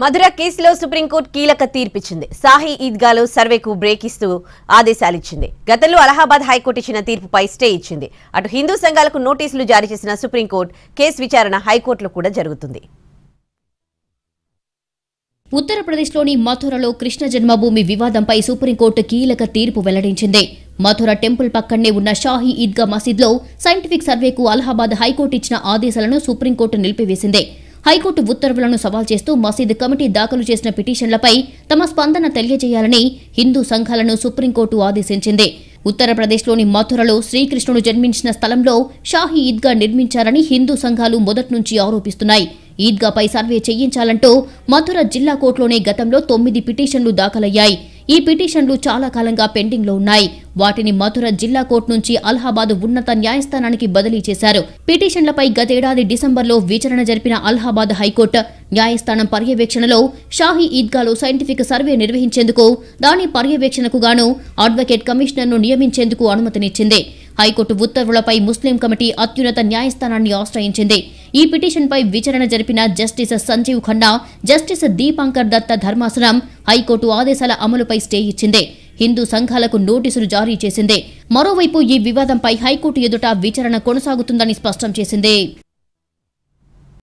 మధుర కేసులో సుప్రీంకోర్టు కీలక తీర్పిచ్చింది సాహి ఈద్గాలో సర్వేకు బ్రేక్ ఇస్తూ ఆదేశాలిచ్చింది గతంలో అలహాబాద్ హైకోర్టు ఇచ్చిన తీర్పుపై స్టే ఇచ్చింది అటు హిందూ సంఘాలకు నోటీసులు జారీ చేసిన సుప్రీంకోర్టు కేసు విచారణ హైకోర్టులో కూడా జరుగుతుంది ఉత్తరప్రదేశ్లోని మథురలో కృష్ణ జన్మభూమి వివాదంపై సుప్రీంకోర్టు కీలక తీర్పు వెల్లడించింది మథుర టెంపుల్ పక్కనే ఉన్న షాహీ ఈద్గా మసీద్లో సైంటిఫిక్ సర్వేకు అలహాబాద్ హైకోర్టు ఇచ్చిన ఆదేశాలను సుప్రీంకోర్టు నిలిపివేసింది హైకోర్టు ఉత్తర్వులను సవాల్ చేస్తూ మసీద్ కమిటీ దాఖలు చేసిన పిటిషన్లపై తమ స్పందన తెలియజేయాలని హిందూ సంఘాలను సుప్రీంకోర్టు ఆదేశించింది ఉత్తరప్రదేశ్లోని మథురలో శ్రీకృష్ణుడు జన్మించిన స్థలంలో షాహీ ఈద్గా నిర్మించారని హిందూ సంఘాలు మొదట్నుంచి ఆరోపిస్తున్నాయి ఈద్గాపై సర్వే చేయించాలంటూ మథుర జిల్లా కోర్టులోనే గతంలో తొమ్మిది పిటిషన్లు దాఖలయ్యాయి ఈ పిటిషన్లు చాలా కాలంగా లో ఉన్నాయి వాటిని మధుర జిల్లా కోర్టు నుంచి అలహాబాద్ ఉన్నత న్యాయస్థానానికి బదిలీ చేశారు పిటిషన్లపై గతేడాది డిసెంబర్లో విచారణ జరిపిన అలహాబాద్ హైకోర్టు న్యాయస్థానం పర్యవేక్షణలో షాహీ ఈద్గాలో సైంటిఫిక్ సర్వే నిర్వహించేందుకు దాని పర్యవేక్షణకు గాను అడ్వకేట్ కమిషనర్ను నియమించేందుకు అనుమతినిచ్చింది హైకోర్టు ఉత్తర్వులపై ముస్లిం కమిటీ అత్యున్నత న్యాయస్థానాన్ని ఆశ్రయించింది ఈ పిటిషన్పై విచారణ జరిపిన జస్టిస్ సంజీవ్ ఖన్నా జస్టిస్ దీపాంకర్ దత్త ధర్మాసనం హైకోర్టు ఆదేశాల అమలుపై స్టే ఇచ్చింది హిందూ సంఘాలకు నోటీసులు జారీ చేసింది మరోవైపు ఈ వివాదంపై హైకోర్టు ఎదుట విచారణ కొనసాగుతుందని స్పష్టం చేసింది